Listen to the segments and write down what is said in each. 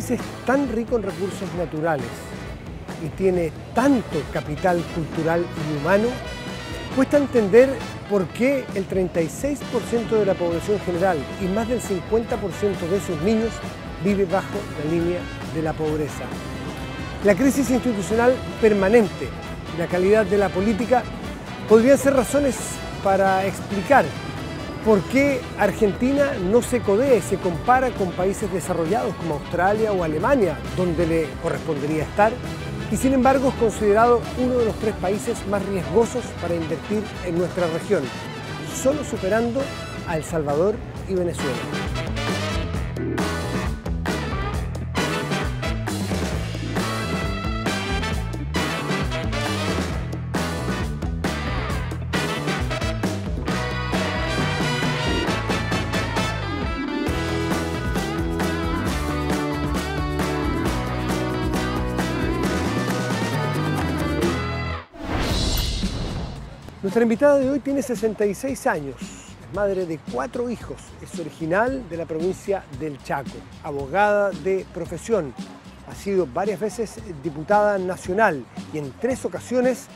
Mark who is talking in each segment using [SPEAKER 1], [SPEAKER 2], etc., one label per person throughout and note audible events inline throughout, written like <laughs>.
[SPEAKER 1] país tan rico en recursos naturales y tiene tanto capital cultural y humano, cuesta entender por qué el 36% de la población general y más del 50% de sus niños vive bajo la línea de la pobreza. La crisis institucional permanente y la calidad de la política podrían ser razones para explicar ¿Por qué Argentina no se codea y se compara con países desarrollados como Australia o Alemania, donde le correspondería estar? Y sin embargo es considerado uno de los tres países más riesgosos para invertir en nuestra región, solo superando a El Salvador y Venezuela. Nuestra invitada de hoy tiene 66 años, es madre de cuatro hijos, es original de la provincia del Chaco, abogada de profesión, ha sido varias veces diputada nacional y en tres ocasiones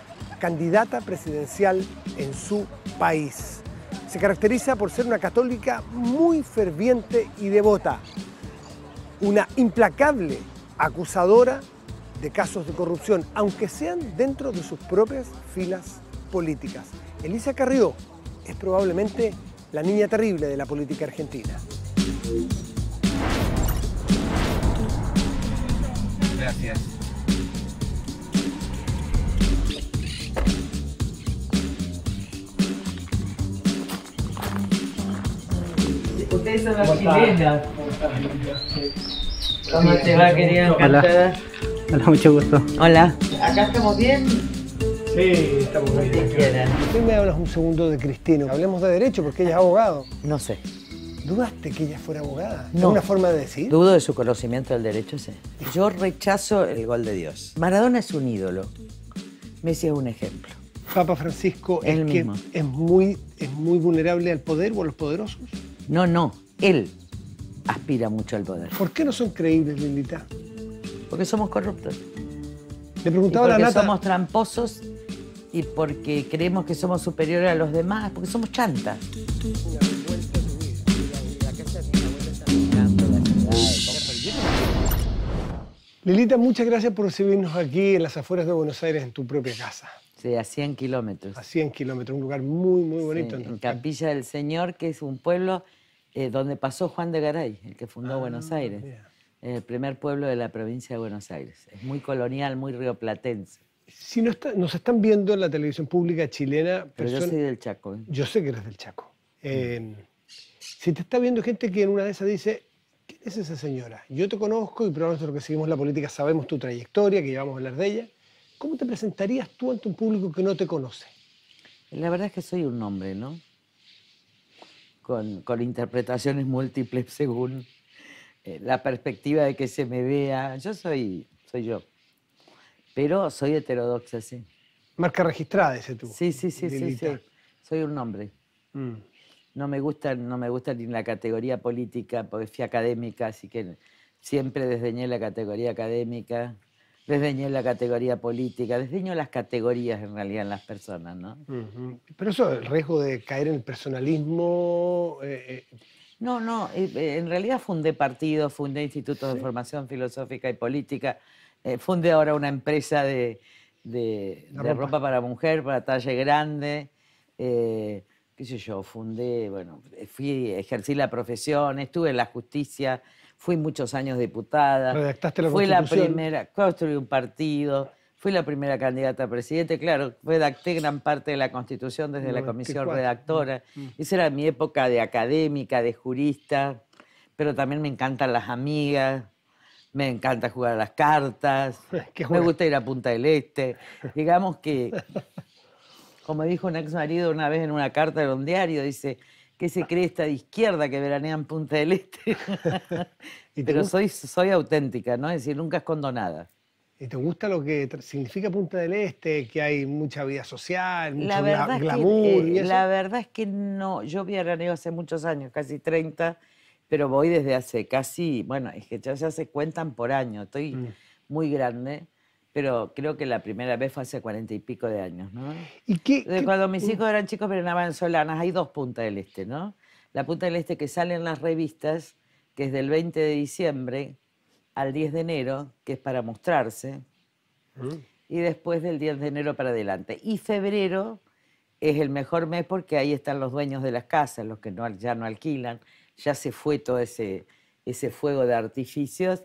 [SPEAKER 1] candidata presidencial en su país. Se caracteriza por ser una católica muy ferviente y devota, una implacable acusadora de casos de corrupción, aunque sean dentro de sus propias filas políticas. Elisa Carrió es probablemente la niña terrible de la política argentina. Gracias.
[SPEAKER 2] Ustedes son las chilenas.
[SPEAKER 1] ¿Cómo te va, querida? Hola.
[SPEAKER 2] Hola, mucho gusto. Hola.
[SPEAKER 1] Acá estamos bien. Sí, estamos muy bien. ¿Por me hablas un segundo de Cristina? Hablemos de derecho porque ella es abogado. No sé. ¿Dudaste que ella fuera abogada? No. ¿Es una forma de
[SPEAKER 2] decir? Dudo de su conocimiento del derecho, sí. Yo rechazo el gol de Dios. Maradona es
[SPEAKER 1] un ídolo. Messi es un ejemplo. Papa Francisco es, el es muy es muy vulnerable al poder o a los poderosos. No, no, él aspira mucho al poder. ¿Por qué no son creíbles, Lindita? Porque somos corruptos. Le preguntaba a la nata. Somos
[SPEAKER 2] tramposos y porque creemos que somos superiores a los demás,
[SPEAKER 1] porque somos chantas. Lilita, muchas gracias por recibirnos aquí en las afueras de Buenos Aires, en tu propia casa. Sí, a 100 kilómetros. A 100 kilómetros, un lugar muy, muy
[SPEAKER 2] bonito. en, Capilla del Señor, que es un pueblo eh, donde pasó Juan de Garay, el que fundó ah, Buenos Aires. El primer pueblo de la provincia de Buenos Aires. Es muy colonial, muy
[SPEAKER 1] rioplatense si no nos están viendo en la televisión pública chilena... Pero yo soy del Chaco. ¿eh? Yo sé que eres del Chaco. Mm. Em, si te está viendo gente que en una de esas dice, ¿quién es esa señora? Yo te conozco y probablemente los que seguimos la política sabemos tu trayectoria, que llevamos a hablar de ella. ¿Cómo te presentarías tú ante un público que no te conoce? La verdad es que soy un hombre,
[SPEAKER 2] ¿no? Con, con interpretaciones múltiples según eh, la perspectiva de que se me vea. Yo soy, soy yo. Pero soy heterodoxa, sí.
[SPEAKER 1] Marca registrada ese tú. Sí, sí, sí, sí, sí.
[SPEAKER 2] Soy un hombre. Mm. No me gusta, no me gusta ni la categoría política, fui académica, así que siempre desdeñé la categoría académica, desdeñé la categoría política, Desdeñó las categorías en realidad en las personas, ¿no?
[SPEAKER 1] Pero eso, el riesgo de caer en el personalismo. Eh, eh. No, no, eh, en realidad fundé
[SPEAKER 2] partidos, fundé institutos de formación filosófica y política eh, fundé ahora una empresa de, de, ropa. para mujer, para talle grande. Eh, qué sé yo, fundé, bueno, fui, ejercí la profesión, estuve en la justicia, fui muchos años diputada. Redactaste la fui la primera, construí un partido, fui la primera candidata a presidente, claro, redacté gran parte de la Constitución desde la comisión redactora. Mm. Mm. Esa era mi época de académica, de jurista, pero también me encantan las amigas, me encanta jugar a las cartas, <laughs> me gusta ir a Punta del Este. Digamos que, <laughs> como dijo un ex marido una vez en una carta de un diario, dice, ¿qué se cree esta de izquierda que veranean Punta del Este?
[SPEAKER 1] <laughs> Pero soy, soy auténtica, ¿no? Es decir, nunca escondo nada. ¿Y te gusta lo que significa Punta del Este? Que hay mucha vida social, mucho la verdad glamour. Es que, eh, La verdad
[SPEAKER 2] es que no. Yo veraneo hace muchos años, casi 30 pero voy desde hace casi, bueno, es que ya, se cuentan por año, estoy mm. muy grande, pero creo que la primera vez fue hace cuarenta y pico de años, ¿no? ¿Y cuando mis mm? hijos eran chicos en solanas, hay dos puntas del este, ¿no? La punta del este que sale en las revistas, que es del 20 de diciembre al 10 de enero, que es para mostrarse, mm. y después del 10 de enero para adelante. Y febrero es el mejor mes porque ahí están los dueños de las casas, los que ya no alquilan ya se fue todo ese, ese fuego de artificios.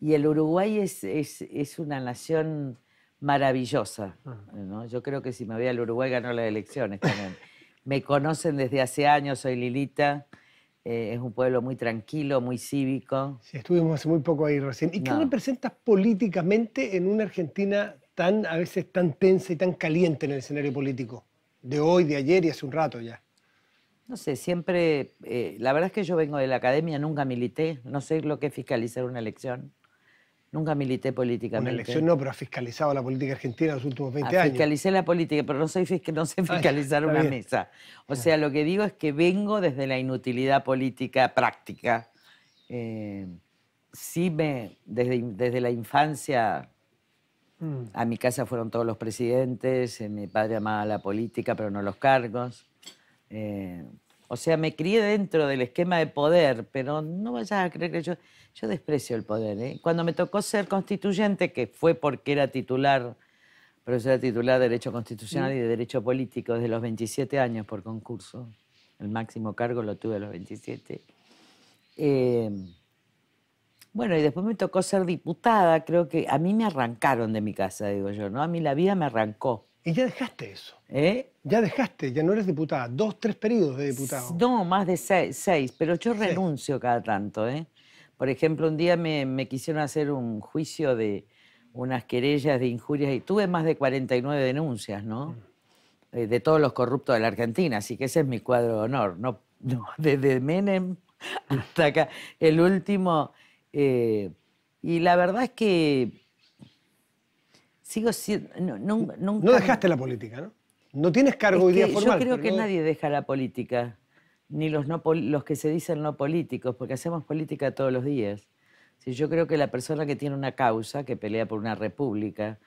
[SPEAKER 2] Y el Uruguay es, es, es una nación maravillosa. Ah. ¿no? Yo creo que si me voy el Uruguay ganó las elecciones también. <laughs> Me conocen desde hace años, soy Lilita. Eh, es un pueblo muy tranquilo, muy cívico.
[SPEAKER 1] estuvimos hace muy poco ahí recién. ¿Y qué representas políticamente en una Argentina tan, a veces tan tensa y tan caliente en el escenario político? De hoy, de ayer y hace un rato ya. No sé, siempre,
[SPEAKER 2] eh, la verdad es que yo vengo de la academia, nunca milité, no sé lo que es fiscalizar una elección, nunca milité políticamente. Una elección no,
[SPEAKER 1] pero has fiscalizado la política argentina los últimos 20 ah, años. Fiscalicé
[SPEAKER 2] la política, pero no, no sé <laughs> ah, fiscalizar una mesa. O ah. sea, lo que digo es que vengo desde la inutilidad política práctica. Eh, sí, me, desde, la infancia mm. a mi casa fueron todos los presidentes, eh, mi padre amaba la política, pero no los cargos. Eh, o sea, me crié dentro del esquema de poder, pero no vayas a creer que yo, yo desprecio el poder. ¿eh? Cuando me tocó ser constituyente, que fue porque era titular, profesora titular de Derecho Constitucional y de Derecho Político desde los 27 años por concurso, el máximo cargo lo tuve a los 27. Eh, bueno, y después me tocó ser diputada, creo que a mí me arrancaron de mi casa, digo yo, ¿no? A mí la vida me arrancó. Y ya dejaste eso. ¿Eh? Ya dejaste, ya no eres diputada. Dos,
[SPEAKER 1] tres periodos de diputado.
[SPEAKER 2] No, más de seis, pero yo renuncio cada tanto. ¿eh? Por ejemplo, un día me, quisieron hacer un juicio de unas querellas de injurias y tuve más de 49 denuncias, ¿no? Mm. Eh, de todos los corruptos de la Argentina, así que ese es mi cuadro de honor. No, no <laughs> desde Menem hasta acá, el último. y la verdad es que
[SPEAKER 1] no, dejaste la política, ¿no? No tienes cargo hoy día formal. Yo creo que nadie
[SPEAKER 2] deja la política, ni los, que se dicen no políticos, porque hacemos política todos los días. Si yo creo que la persona que tiene una causa, que pelea por una república,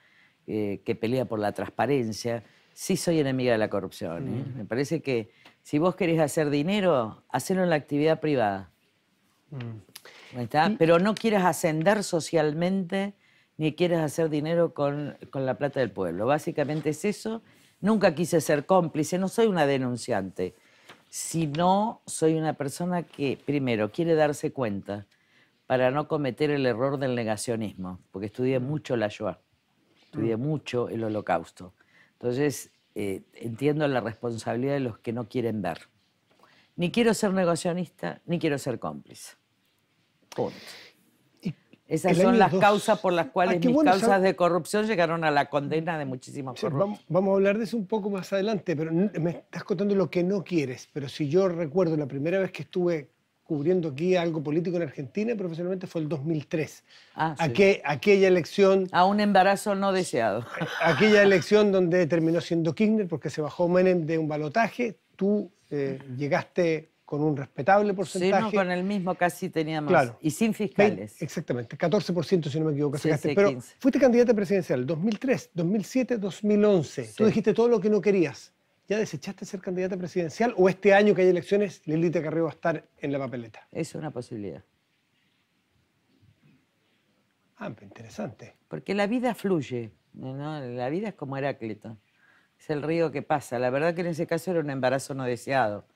[SPEAKER 2] eh, que pelea por la transparencia, sí soy enemiga de la corrupción. ¿eh? Mm. Me parece que si vos querés hacer dinero, hacelo en la actividad privada. Mm. Pero no quieras ascender socialmente ni quieres hacer dinero con, la plata del pueblo. Básicamente es eso. Nunca quise ser cómplice, no soy una denunciante, sino soy una persona que, primero, quiere darse cuenta para no cometer el error del negacionismo, porque estudié mucho la Shoah, estudié mm. mucho el holocausto. Entonces, eh, entiendo la responsabilidad de los que no quieren ver. Ni quiero ser negacionista, ni quiero ser cómplice. Punto.
[SPEAKER 1] Esas son las causas
[SPEAKER 2] por las ah, cuales mis causas de corrupción llegaron a la condena de muchísimas sí,
[SPEAKER 1] vamos, a hablar de eso un poco más adelante, pero me estás contando lo que no quieres. Pero si yo recuerdo la primera vez que estuve cubriendo aquí algo político en Argentina profesionalmente fue el 2003. Ah, aquella elección... A un embarazo no deseado. Aquella elección donde terminó siendo Kirchner porque se bajó Menem de un balotaje. Tú eh, llegaste con un respetable porcentaje. Sí,
[SPEAKER 2] con el mismo casi teníamos, Claro.
[SPEAKER 1] Y sin fiscales. exactamente, 14% si no me equivoco. Pero fuiste candidata presidencial 2003, 2007, 2011. Tú dijiste todo lo que no querías. ¿Ya desechaste ser candidata presidencial o este año que hay elecciones, Lilita Carrillo va a estar en la papeleta? Es una posibilidad. Ah, interesante. Porque la vida fluye, ¿no?
[SPEAKER 2] La vida es como Heráclito. Es el río que pasa. La verdad que en ese caso era un embarazo no deseado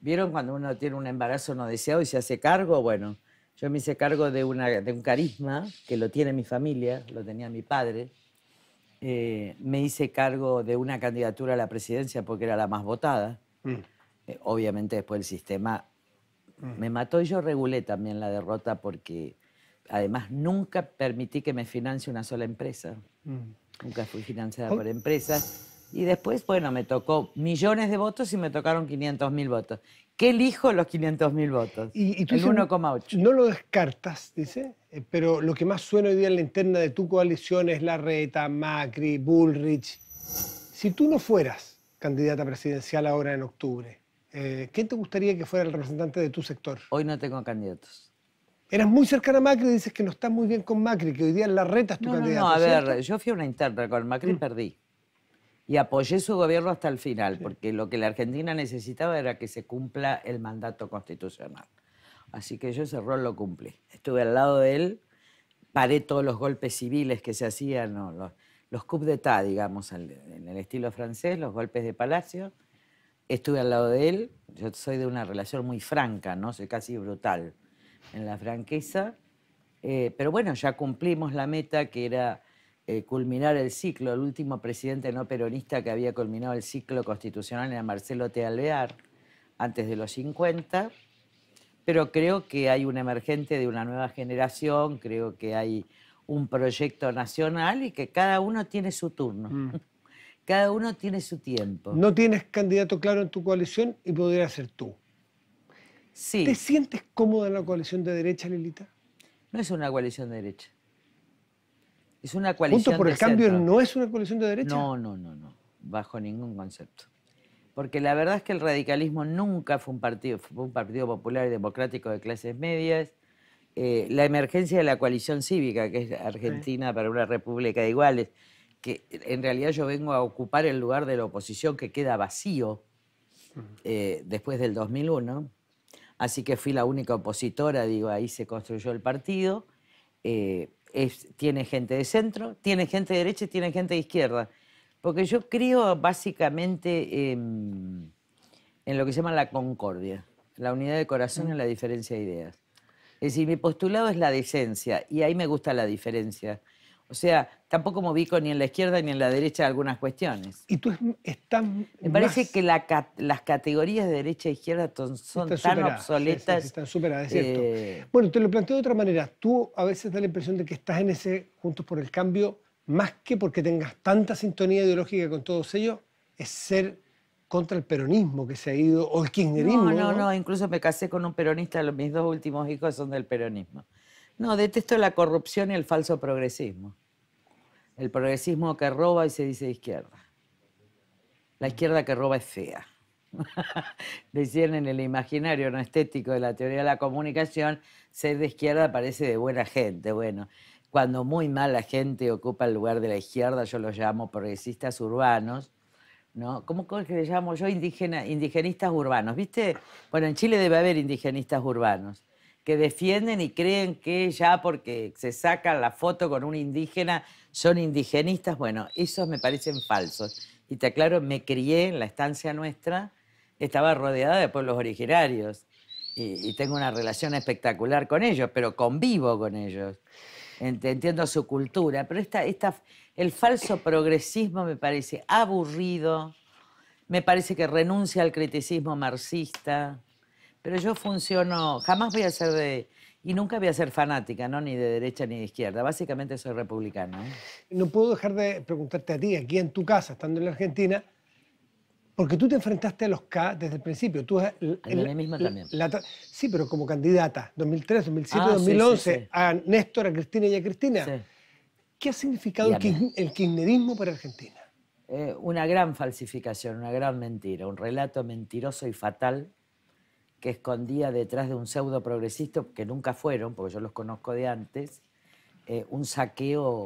[SPEAKER 2] ¿Vieron cuando uno tiene un embarazo no deseado y se hace cargo? Bueno, yo me hice cargo de, un carisma que lo tiene mi familia, lo tenía mi padre. Eh, me hice cargo de una candidatura a la presidencia porque era la más votada. Mm. Eh, obviamente después el sistema mm. me mató y yo regulé también la derrota porque además nunca permití que me financie una sola empresa. Mm. Nunca fui financiada por empresas y después, bueno, me tocó millones de votos y me tocaron 500
[SPEAKER 1] mil votos. ¿Qué elijo los 500 mil votos? el 1,8. No lo descartas, dice, eh, pero lo que más suena hoy día en la interna de tu coalición es la reta, Macri, Bullrich. Si tú no fueras candidata presidencial ahora en octubre, eh, ¿quién te gustaría que fuera el representante de tu sector? Hoy no tengo candidatos. Eras muy cercana a Macri, y dices que no estás muy bien con Macri, que hoy día Larreta la reta es tu candidato. No, no, a ver,
[SPEAKER 2] yo fui a una interna con Macri y mm. perdí. Y apoyé su gobierno hasta el final, porque lo que la Argentina necesitaba era que se cumpla el mandato constitucional. Así que yo ese rol lo cumplí. Estuve al lado de él, paré todos los golpes civiles que se hacían, no, los, los coups d'état, digamos, en el estilo francés, los golpes de palacio. Estuve al lado de él, yo soy de una relación muy franca, ¿no? Soy casi brutal en la franqueza. Eh, pero bueno, ya cumplimos la meta que era eh, culminar el ciclo. El último presidente no peronista que había culminado el ciclo constitucional era Marcelo Tealvear antes de los 50. Pero creo que hay un emergente de una nueva generación, creo que hay un proyecto nacional y que cada uno tiene su
[SPEAKER 1] turno. Mm. <laughs> Cada uno tiene su tiempo. No tienes candidato claro en tu coalición y podría ser tú. ¿Te sientes cómoda en la coalición de derecha, Lilita?
[SPEAKER 2] No es una coalición de derecha. Es una coalición. por el Cambio no
[SPEAKER 1] es una coalición de derecha? No, no, no, no. Bajo
[SPEAKER 2] ningún concepto. Porque la verdad es que el radicalismo nunca fue un partido, fue un partido popular y democrático de clases medias. Eh, la emergencia de la coalición cívica, que es Argentina para una república de iguales, que en realidad yo vengo a ocupar el lugar de la oposición que queda vacío eh, después del 2001. Así que fui la única opositora, digo, ahí se construyó el partido. Eh, tiene gente de centro, tiene gente de derecha y tiene gente de izquierda. Porque yo creo básicamente em, en lo que se llama la concordia, la unidad de corazón mm. en la diferencia de ideas. Es decir, mi postulado es la decencia y ahí me gusta la diferencia. O sea, tampoco me ubico ni en la izquierda ni en la derecha algunas cuestiones. Y tú
[SPEAKER 1] estás. Me parece
[SPEAKER 2] que las categorías de derecha e izquierda son, tan obsoletas. están superadas, es cierto.
[SPEAKER 1] Bueno, te lo planteo de otra manera. Tú a veces da la impresión de que estás en ese Juntos por el Cambio, más que porque tengas tanta sintonía ideológica con todos ellos, es ser contra el peronismo que se ha ido, o el kirchnerismo. No, no, no, no
[SPEAKER 2] incluso me casé con un peronista, mis dos últimos hijos son del peronismo. No, detesto la corrupción y el falso progresismo. El progresismo que roba y se dice izquierda. La izquierda que roba es fea. <laughs> Decían en el imaginario no estético de la teoría de la comunicación, ser de izquierda parece de buena gente. Bueno, cuando muy mala gente ocupa el lugar de la izquierda, yo los llamo progresistas urbanos, ¿no? ¿Cómo es que le llamo yo? indigenistas urbanos, ¿viste? Bueno, en Chile debe haber indigenistas urbanos que defienden y creen que ya porque se sacan la foto con un indígena son indigenistas. Bueno, esos me parecen falsos. Y te aclaro, me crié en la estancia nuestra, estaba rodeada de pueblos originarios y, tengo una relación espectacular con ellos, pero convivo con ellos. Entiendo su cultura, pero esta, el falso progresismo me parece aburrido, me parece que renuncia al criticismo marxista, pero yo funciono, jamás voy a ser de... Y nunca voy a ser fanática, ¿no? Ni de derecha ni de izquierda. Básicamente soy republicana. ¿eh?
[SPEAKER 1] No puedo dejar de preguntarte a ti, aquí en tu casa, estando en la Argentina, porque tú te enfrentaste a los K desde el principio. Tú, mí misma también. sí, pero como candidata, 2003, 2007, 2011, a Néstor, a Cristina y a Cristina. ¿Qué ha significado el, el, kirchnerismo para Argentina?
[SPEAKER 2] Eh, una gran falsificación, una gran mentira, un relato mentiroso y fatal que escondía detrás de un pseudo progresista, que nunca fueron, porque yo los conozco de antes, eh, un, saqueo,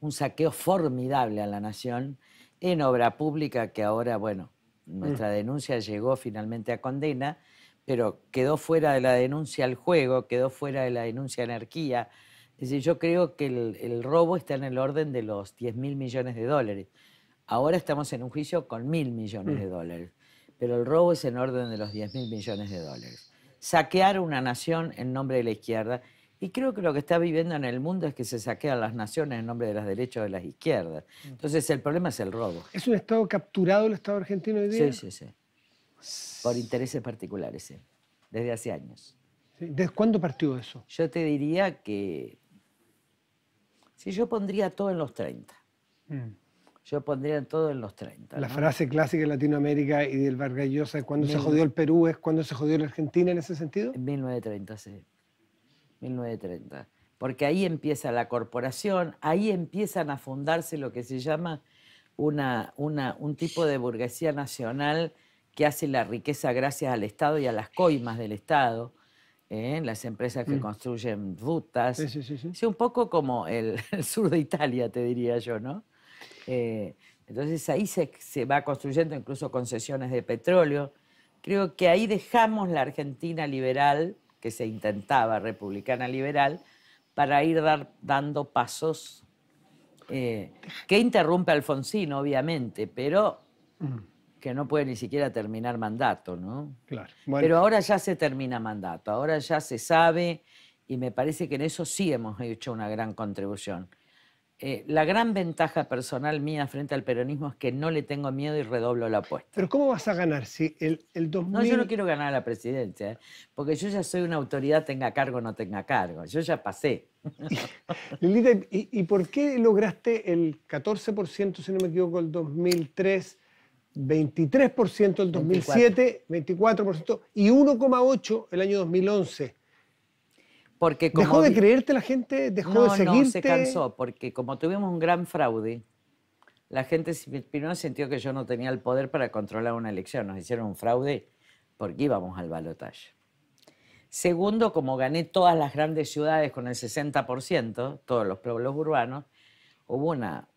[SPEAKER 2] un saqueo formidable a la nación en obra pública que ahora, bueno, mm. nuestra denuncia llegó finalmente a condena, pero quedó fuera de la denuncia al juego, quedó fuera de la denuncia anarquía. Es decir, yo creo que el, el robo está en el orden de los 10 mil millones de dólares. Ahora estamos en un juicio con mil millones mm. de dólares pero el robo es en orden de los 10 mil millones de dólares. Saquear una nación en nombre de la izquierda, y creo que lo que está viviendo en el mundo es que se saquean las naciones en nombre de los derechos de las izquierdas. Mm. Entonces el problema es el robo.
[SPEAKER 1] ¿Es un Estado capturado el Estado argentino hoy día? Sí,
[SPEAKER 2] sí, sí. Por intereses particulares, sí. Desde hace años.
[SPEAKER 1] ¿Desde cuándo partió eso? Yo te
[SPEAKER 2] diría que... Si yo pondría todo en los 30. Yo pondría todo en los 30.
[SPEAKER 1] La frase clásica de Latinoamérica y del Vargas Llosa, cuando se jodió el Perú es cuando se jodió la Argentina en ese sentido. En 1930, sí. 1930.
[SPEAKER 2] Porque ahí empieza la corporación, ahí empiezan a fundarse lo que se llama una, un tipo de burguesía nacional que hace la riqueza gracias al Estado y a las coimas del Estado. ¿eh? las empresas que mm. construyen rutas. Sí, sí, sí, es un poco como el, <laughs> sur de Italia, te diría yo, ¿no? Eh, entonces ahí se, va construyendo incluso concesiones de petróleo. Creo que ahí dejamos la Argentina liberal, que se intentaba republicana liberal, para ir dar, dando pasos eh, que interrumpe Alfonsín Alfonsino, obviamente, pero que no puede ni siquiera terminar mandato, ¿no? Claro. Pero ahora ya se termina mandato, ahora ya se sabe y me parece que en eso sí hemos hecho una gran contribución. Eh, la gran ventaja personal mía frente al peronismo es que no le tengo miedo y redoblo la apuesta.
[SPEAKER 1] Pero ¿cómo vas a ganar si el, el No, yo no
[SPEAKER 2] quiero ganar la presidencia, ¿eh? porque yo ya soy una autoridad, tenga cargo o no tenga cargo. Yo ya pasé.
[SPEAKER 1] <laughs> Lilita, ¿y, por qué lograste el 14%, si no me equivoco, el 2003, 23% el 2007, 24%, 24% y 1,8% el año 2011?
[SPEAKER 2] como ¿Dejó de creerte
[SPEAKER 1] la gente? ¿Dejó de seguirte? No, se cansó,
[SPEAKER 2] porque como tuvimos un gran fraude, la gente primero sintió que yo no tenía el poder para controlar una elección. Nos hicieron un fraude porque íbamos al balotaje. Segundo, como gané todas las grandes ciudades con el 60%, todos los pueblos urbanos, hubo una,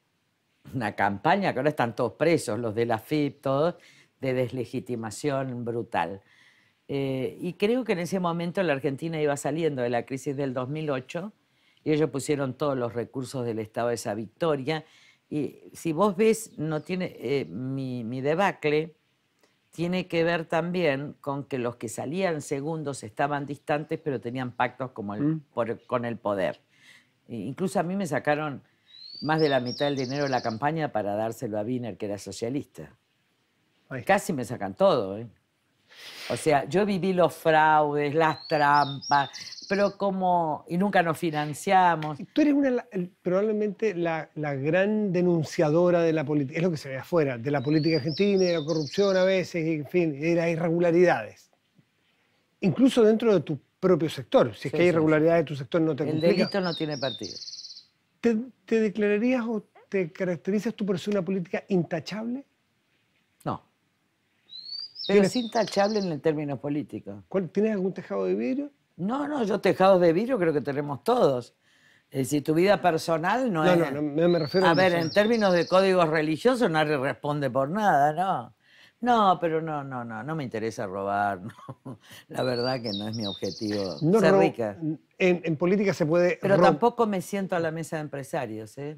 [SPEAKER 2] una campaña, que ahora están todos presos, los de la FIP, todos, de deslegitimación brutal. Eh, y creo que en ese momento la Argentina iba saliendo de la crisis del 2008 y ellos pusieron todos los recursos del Estado a esa victoria. Y si vos ves, no tiene eh, mi, debacle tiene que ver también con que los que salían segundos estaban distantes, pero tenían pactos como mm. con el poder. incluso a mí me sacaron más de la mitad del dinero de la campaña para dárselo a Wiener, que era socialista. Casi me sacan todo. ¿eh? O sea, yo viví los fraudes, las trampas, pero como. y nunca nos
[SPEAKER 1] financiamos. Tú eres una, probablemente la, gran denunciadora de la política, es lo que se ve afuera, de la política argentina, de la corrupción a veces, en fin, de las irregularidades. Incluso dentro de tu propio sector. Si es que hay irregularidades en tu sector, no te El delito no tiene partido. ¿Te, ¿Te declararías o te caracterizas tú por ser una política intachable? Pero es intachable
[SPEAKER 2] en el término político. ¿Tienes algún tejado de vidrio? No, no, yo tejados de vidrio creo que tenemos todos. Eh, si tu vida personal no, es... No, no, me,
[SPEAKER 1] refiero a... A ver, en
[SPEAKER 2] términos de códigos religiosos nadie responde por nada, ¿no? No, pero no, no, no, no me interesa robar. <laughs> No. La verdad que no es mi objetivo. No, ser rica.
[SPEAKER 1] En, en, política se puede... Pero
[SPEAKER 2] tampoco me siento a la mesa de empresarios, ¿eh?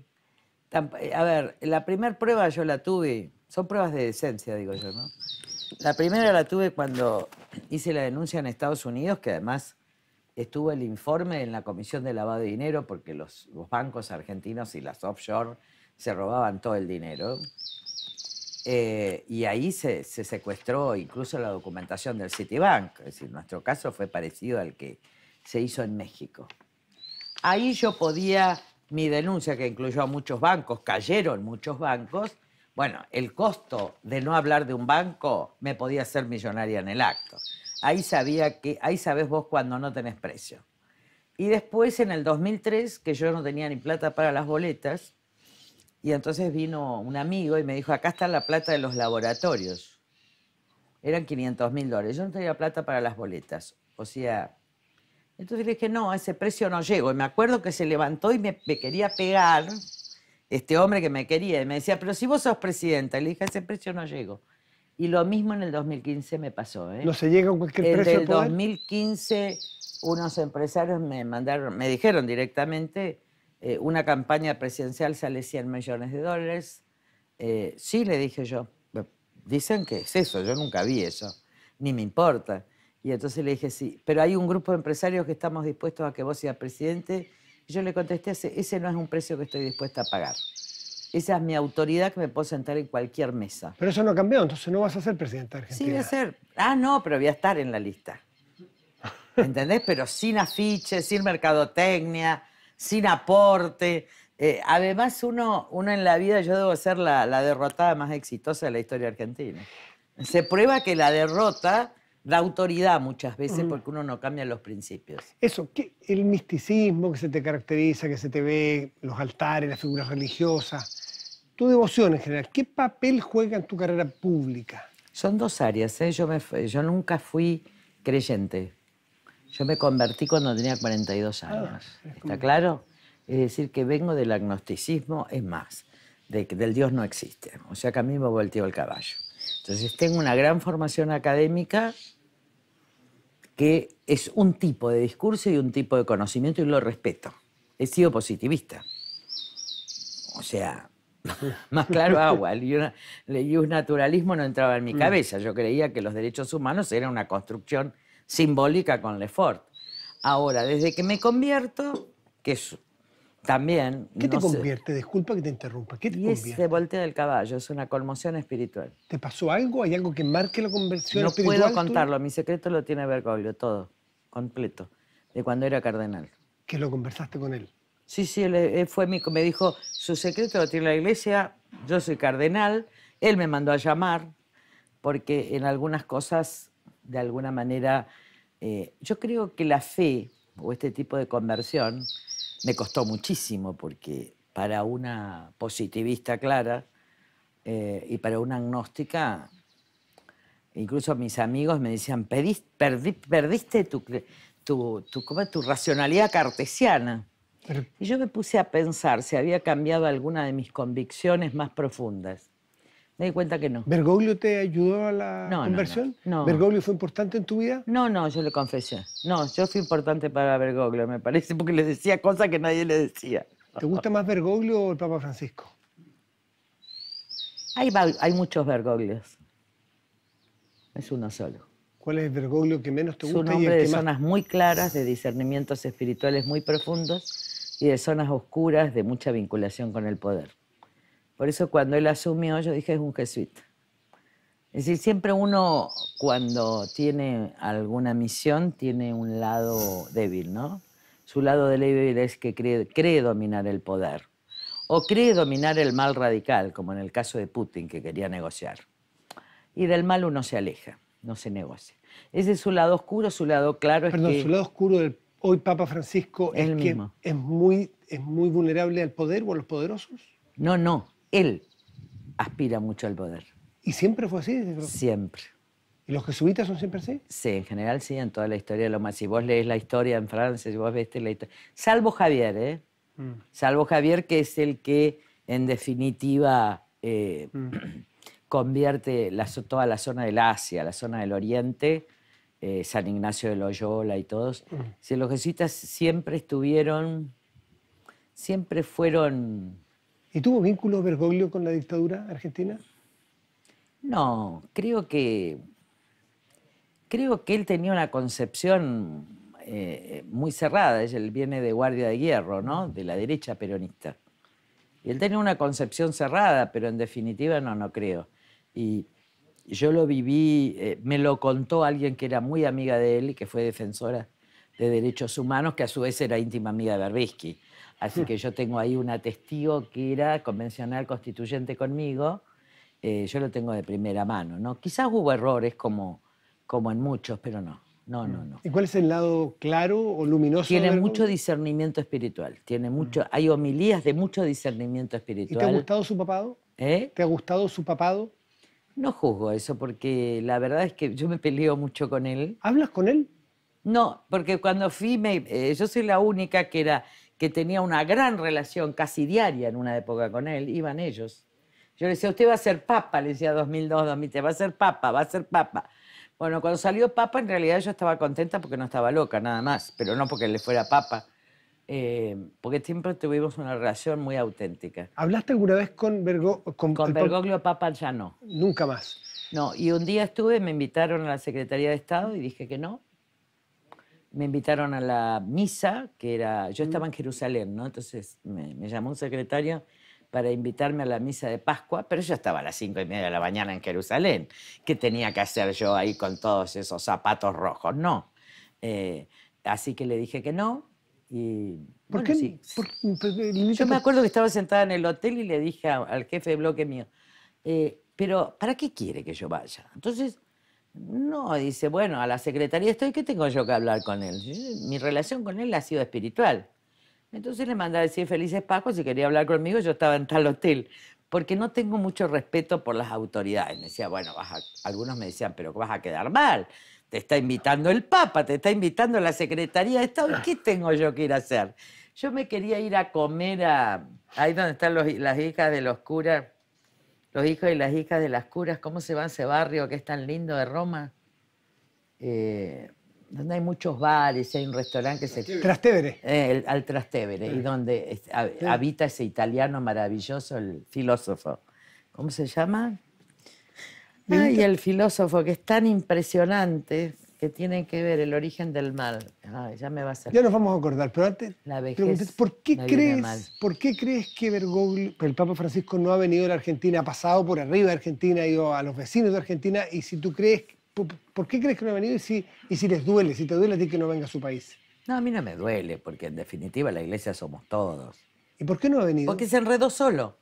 [SPEAKER 2] eh a ver, la primera prueba yo la tuve, son pruebas de decencia, digo yo, ¿no? La primera la tuve cuando hice la denuncia en Estados Unidos, que además estuvo el informe en la Comisión de Lavado de Dinero, porque los, bancos argentinos y las offshore se robaban todo el dinero. Eh, y ahí se, se, secuestró incluso la documentación del Citibank. Es decir, nuestro caso fue parecido al que se hizo en México. Ahí yo podía, mi denuncia que incluyó a muchos bancos, cayeron muchos bancos, bueno, el costo de no hablar de un banco me podía hacer millonaria en el acto. Ahí sabía que ahí sabes vos cuando no tenés precio. Y después en el 2003 que yo no tenía ni plata para las boletas y entonces vino un amigo y me dijo, "Acá está la plata de los laboratorios." Eran 500 mil dólares. Yo no tenía plata para las boletas. O sea, entonces le dije, no, a ese precio no llego. Y me acuerdo que se levantó y me quería pegar este hombre que me quería y me decía, pero si vos sos presidenta, le dije, a ese precio no llego. Y lo mismo en el 2015 me pasó. ¿eh? ¿No se
[SPEAKER 1] llega a cualquier precio? En el
[SPEAKER 2] 2015 unos empresarios me mandaron, me dijeron directamente, eh, una campaña presidencial sale 100 millones de dólares. Eh, sí, le dije yo, dicen que es eso, yo nunca vi eso, ni me importa. Y entonces le dije, sí, pero hay un grupo de empresarios que estamos dispuestos a que vos seas presidente yo le contesté, ese no es un precio que estoy dispuesta a pagar. Esa es mi autoridad que me puedo sentar en cualquier mesa.
[SPEAKER 1] Pero eso no cambió, entonces no vas a ser presidente de Argentina. Sí, voy
[SPEAKER 2] a ser. Ah, no, pero voy a estar en la lista. <laughs> ¿Entendés? Pero sin afiches, sin mercadotecnia, sin aporte. Eh, además, uno, uno en la vida, yo debo ser la, la derrotada más exitosa de la historia argentina. Se prueba que la derrota da autoridad muchas veces porque uno no cambia los principios.
[SPEAKER 1] Eso, el misticismo que se te caracteriza, que se te ve, los altares, las figuras religiosas, tu devoción en general, ¿qué papel juega en tu carrera pública? Son dos áreas, ¿eh? yo, me, yo
[SPEAKER 2] nunca fui creyente. Yo me convertí cuando tenía 42 ah, años. ¿Está claro? Es decir, que vengo del agnosticismo, es más, de del Dios no existe. O sea que a mí me volteó el caballo. Entonces tengo una gran formación académica es un tipo de discurso y un tipo de conocimiento y lo respeto. He sido positivista. O sea, <laughs> más claro agua. El un naturalismo no entraba en mi mm. cabeza. Yo creía que los derechos humanos eran una construcción simbólica con Lefort. Ahora, desde que me convierto, que es también. ¿Qué te convierte?
[SPEAKER 1] Disculpa que te interrumpa. ¿Qué te y convierte? Se voltea
[SPEAKER 2] del caballo, es una conmoción espiritual.
[SPEAKER 1] ¿Te pasó algo? ¿Hay algo que marque la conversión no espiritual? No puedo contarlo,
[SPEAKER 2] mi secreto lo tiene Bergoglio, todo, completo, de cuando era cardenal.
[SPEAKER 1] ¿Que lo conversaste con él?
[SPEAKER 2] Sí, sí, él, fue mi, me dijo, su secreto lo tiene la iglesia, yo soy cardenal, él me mandó a llamar, porque en algunas cosas, de alguna manera, eh, yo creo que la fe o este tipo de conversión me costó muchísimo porque para una positivista clara eh, y para una agnóstica, incluso mis amigos me decían, perdiste tu, tu racionalidad cartesiana. Y yo me puse a pensar si había cambiado alguna de mis convicciones más profundas me di cuenta que no.
[SPEAKER 1] ¿Bergoglio te ayudó a la conversión? No, ¿Bergoglio fue importante en tu vida?
[SPEAKER 2] No, no, yo le confesé. No, yo fui importante para Bergoglio, me parece, porque le decía cosas que nadie le decía. ¿Te gusta más Bergoglio o el Papa Francisco? Hay, muchos Bergoglios.
[SPEAKER 1] Es uno solo. ¿Cuál es el Bergoglio que menos te gusta? Es un hombre de zonas
[SPEAKER 2] muy claras, de discernimientos espirituales muy profundos y de zonas oscuras de mucha vinculación con el poder. Por eso cuando él asumió, yo dije, es un jesuita. Es decir, siempre uno cuando tiene alguna misión tiene un lado débil, ¿no? Su lado débil es que cree, dominar el poder o cree dominar el mal radical, como en el caso de Putin que quería negociar. Y del mal uno se aleja, no se negocia.
[SPEAKER 1] Ese es su lado oscuro, su lado claro es que... su lado oscuro del hoy Papa Francisco es, que es muy es muy vulnerable al poder o a los poderosos? No, no él
[SPEAKER 2] aspira mucho al poder. ¿Y siempre fue así? Siempre. ¿Y los jesuitas son siempre así? Sí, en general sí, en toda la historia de lo más. Si vos lees la historia en Francia, si vos ves la historia... Salvo Javier, ¿eh? Mm. Salvo Javier, que es el que, en definitiva, eh, mm. <clears throat> convierte toda la zona del Asia, la zona del Oriente, eh, San Ignacio de Loyola y todos. Mm. Si los jesuitas siempre estuvieron, siempre fueron
[SPEAKER 1] ¿Y tuvo vínculo Bergoglio con la dictadura argentina?
[SPEAKER 2] No, creo que creo que él tenía una concepción eh, muy cerrada. Él viene de Guardia de Hierro, ¿no? De la derecha peronista. Y él tenía una concepción cerrada, pero en definitiva no, no creo. Y yo lo viví, eh, me lo contó alguien que era muy amiga de él y que fue defensora de Derechos Humanos, que a su vez era íntima amiga de Berbisky. Así hmm. que yo tengo ahí un testigo que era convencional constituyente conmigo. Eh, yo lo tengo de primera mano, ¿no? Quizás hubo errores como, como en muchos, pero no. No,
[SPEAKER 1] no, hmm. no. ¿Y cuál es el lado claro o luminoso? Tiene mucho
[SPEAKER 2] discernimiento espiritual. Tiene hmm. mucho, Hay homilías de mucho discernimiento espiritual. ¿Y te ha gustado su papado? ¿Eh? ¿Te ha gustado su papado? No juzgo eso porque la verdad es que yo me peleo mucho con él. ¿Hablas con él? No, porque cuando fui, eh, yo soy la única que, era, que tenía una gran relación casi diaria en una época con él, iban ellos. Yo le decía, usted va a ser papa, le decía 2002, 2003, va a ser papa, va a ser papa. Bueno, cuando salió papa, en realidad yo estaba contenta porque no estaba loca, nada más, pero no porque le fuera papa. Eh, porque siempre tuvimos una relación muy auténtica.
[SPEAKER 1] ¿Hablaste alguna vez con Bergoglio? Con, con Bergoglio
[SPEAKER 2] Papa ya no. Nunca
[SPEAKER 1] más. No,
[SPEAKER 2] y un día estuve, me invitaron a la Secretaría de Estado y dije que no, me invitaron a la misa, que era, yo estaba en Jerusalén, ¿no? Entonces me, llamó un secretario para invitarme a la misa de Pascua, pero yo estaba a las cinco y media de la mañana en Jerusalén. ¿Qué tenía que hacer yo ahí con todos esos zapatos rojos? No. Eh, así que le dije que no. Y,
[SPEAKER 1] ¿Por qué? Sí. Pues, eh, yo me
[SPEAKER 2] acuerdo que estaba sentada en el hotel y le dije al jefe de bloque mío, eh, pero ¿para qué quiere que yo vaya? Entonces no, dice, bueno, a la secretaría estoy, ¿qué tengo yo que hablar con él? Mi relación con él ha sido espiritual. Entonces le manda a decir felices Paco, si quería hablar conmigo, yo estaba en tal hotel, porque no tengo mucho respeto por las autoridades. Me decía, bueno, vas algunos me decían, pero vas a quedar mal, te está invitando el Papa, te está invitando la Secretaría de Estado, ¿qué tengo yo que ir a hacer? Yo me quería ir a comer a, ahí donde están las hijas de los curas, los hijos y las hijas de las curas, cómo se va ese barrio que es tan lindo de Roma, eh, donde hay muchos bares, hay un restaurante que se... Trastevere. Eh, al Trastevere, y donde habita ese italiano maravilloso, el filósofo. ¿Cómo se llama? Y el filósofo que es tan impresionante que tienen que ver el origen del mal. ya me va a Ya
[SPEAKER 1] nos vamos a acordar, pero antes la ¿por qué, crees, qué crees que Bergoglio, el Papa Francisco no ha venido a la Argentina, ha pasado por arriba de Argentina, ha ido a los vecinos de Argentina? Y si tú crees, ¿por, qué crees que no ha venido y si, y si les duele, si te duele a que no venga a su país? No, a mí no me
[SPEAKER 2] duele, porque en definitiva la iglesia somos todos.
[SPEAKER 1] ¿Y por qué no ha venido?
[SPEAKER 2] Porque se enredó solo.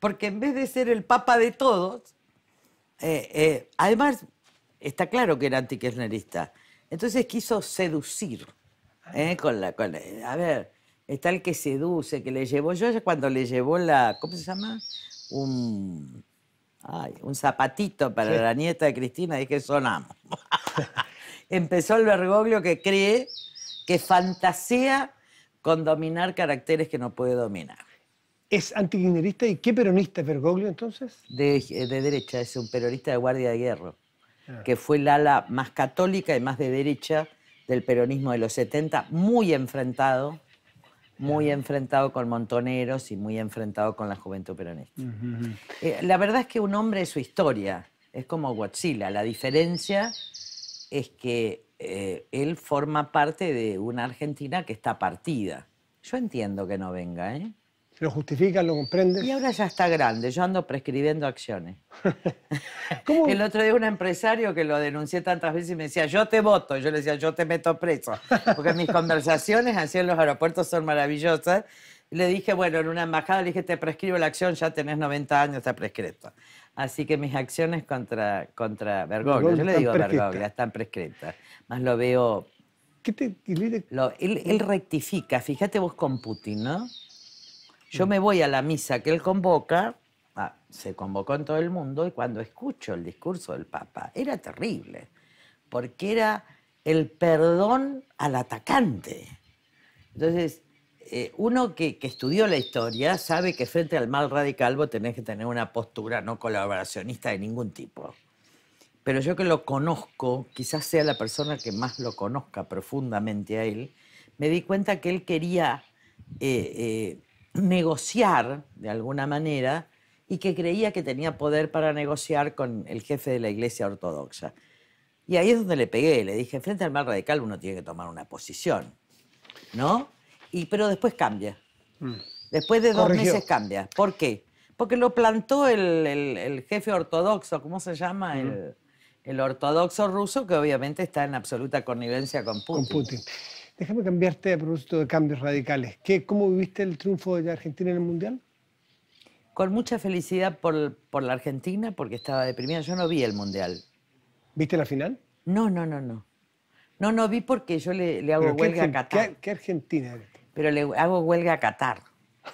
[SPEAKER 2] porque en vez de ser el Papa de todos, eh, eh, además está claro que era antikirchnerista. Entonces quiso seducir. ¿eh? Con la, a ver, está el que seduce, que le llevó. Yo cuando le llevó la. ¿Cómo se llama? Un. Ay, un zapatito para la nieta de Cristina, dije, sonamos. <laughs> Empezó el Bergoglio que cree que fantasea con dominar caracteres que no puede dominar.
[SPEAKER 1] ¿Es antikirchnerista? y qué peronista es Bergoglio entonces?
[SPEAKER 2] De, de, derecha, es un peronista de guardia de hierro que fue la ala más católica y más de derecha del peronismo de los 70, muy enfrentado, muy enfrentado con montoneros y muy enfrentado con la juventud peronista. Eh, la verdad es que un hombre es su historia, es como Godzilla, la diferencia es que eh, él forma parte de una Argentina que está partida. Yo entiendo que no venga, ¿eh? lo justificas, lo comprendes. Y ahora ya está grande, yo ando prescribiendo acciones. <laughs> <laughs> El otro día un empresario que lo denuncié tantas veces y me decía, yo te voto, yo le decía, yo te meto preso, porque mis <laughs> conversaciones así en los aeropuertos son maravillosas. Le dije, bueno, en una embajada le dije, te prescribo la acción, ya tenés 90 años, está prescrito. Así que mis acciones contra, contra Bergoglio, yo le digo Bergoglio, están prescritas. Más lo veo... ¿Qué te... él rectifica, fíjate vos con Putin, ¿no? Yo mm. me voy a la misa que él convoca, ah, se convocó en todo el mundo, y cuando escucho el discurso del Papa, era terrible, porque era el perdón al atacante. Entonces, eh, uno que, estudió la historia sabe que frente al mal radical vos tenés que tener una postura no colaboracionista de ningún tipo. Pero yo que lo conozco, quizás sea la persona que más lo conozca profundamente a él, me di cuenta que él quería eh, eh, negociar de alguna manera y que creía que tenía poder para negociar con el jefe de la Iglesia Ortodoxa. Y ahí es donde le pegué, le dije, frente al mal radical uno tiene que tomar una posición, ¿no? Y, pero después cambia. Mm. Después de dos meses cambia. ¿Por qué? Porque lo plantó el, jefe ortodoxo, ¿cómo se llama? Mm. El, el, ortodoxo ruso, que obviamente está en absoluta connivencia con Putin. Con Putin.
[SPEAKER 1] Déjame cambiarte a propósito de cambios radicales. ¿Qué, ¿Cómo viviste el triunfo de Argentina en el Mundial? Con mucha
[SPEAKER 2] felicidad por, la Argentina, porque estaba deprimida. Yo no vi el Mundial.
[SPEAKER 1] ¿Viste la final? No, no, no, no.
[SPEAKER 2] No, no vi porque yo le, hago huelga a Qatar.
[SPEAKER 1] ¿Qué, qué Argentina?
[SPEAKER 2] Pero le hago huelga a Qatar.